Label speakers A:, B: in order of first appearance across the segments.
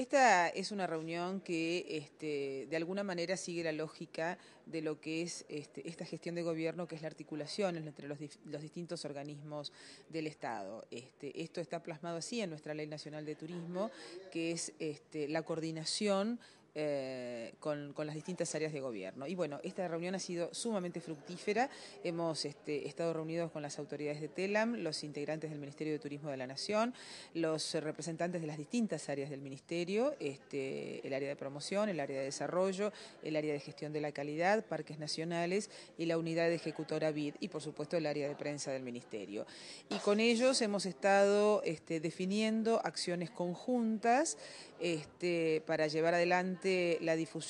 A: Esta es una reunión que este, de alguna manera sigue la lógica de lo que es este, esta gestión de gobierno, que es la articulación entre los, distintos organismos del Estado. Este, esto está plasmado así en nuestra Ley Nacional de Turismo, que es la coordinación eh, con, las distintas áreas de gobierno. Y bueno, esta reunión ha sido sumamente fructífera. Hemos este, estado reunidos con las autoridades de TELAM, los integrantes del Ministerio de Turismo de la Nación, los representantes de las distintas áreas del Ministerio, este, el área de promoción, el área de desarrollo, el área de gestión de la calidad, parques nacionales y la unidad de ejecutora BID y por supuesto el área de prensa del Ministerio. Y con ellos hemos estado este, definiendo acciones conjuntas este, para llevar adelante la difusión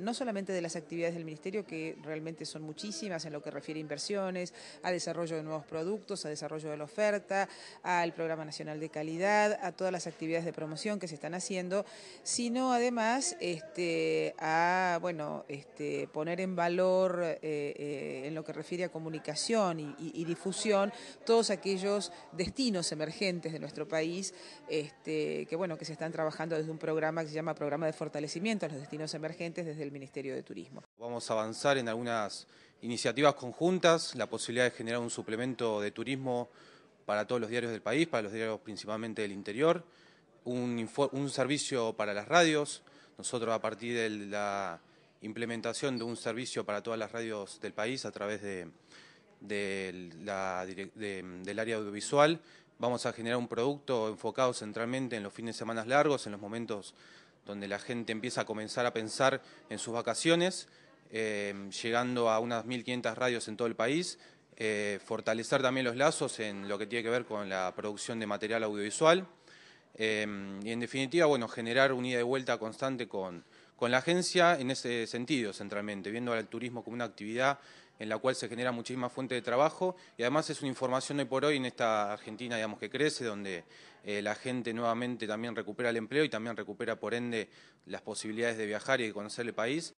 A: no solamente de las actividades del Ministerio, que realmente son muchísimas en lo que refiere a inversiones, a desarrollo de nuevos productos, a desarrollo de la oferta, al Programa Nacional de Calidad, a todas las actividades de promoción que se están haciendo, sino además este, a bueno, este, poner en valor eh, eh, en lo que refiere a comunicación y, difusión todos aquellos destinos emergentes de nuestro país este, que bueno que se están trabajando desde un programa que se llama Programa de Fortalecimiento a los Destinos emergentes desde el Ministerio de
B: Turismo. Vamos a avanzar en algunas iniciativas conjuntas, la posibilidad de generar un suplemento de turismo para todos los diarios del país, para los diarios principalmente del interior, un, servicio para las radios. Nosotros a partir de la implementación de un servicio para todas las radios del país a través de, del área audiovisual, vamos a generar un producto enfocado centralmente en los fines de semana largos, en los momentos donde la gente empieza a comenzar a pensar en sus vacaciones, eh, llegando a unas 1.500 radios en todo el país, eh, fortalecer también los lazos en lo que tiene que ver con la producción de material audiovisual eh, y en definitiva, bueno, generar un ida y vuelta constante con, con la agencia en ese sentido centralmente, viendo al turismo como una actividad en la cual se genera muchísima fuente de trabajo y además es una información hoy por hoy en esta Argentina, digamos, que crece, donde eh, la gente nuevamente también recupera el empleo y también recupera, por ende, las posibilidades de viajar y de conocer el país.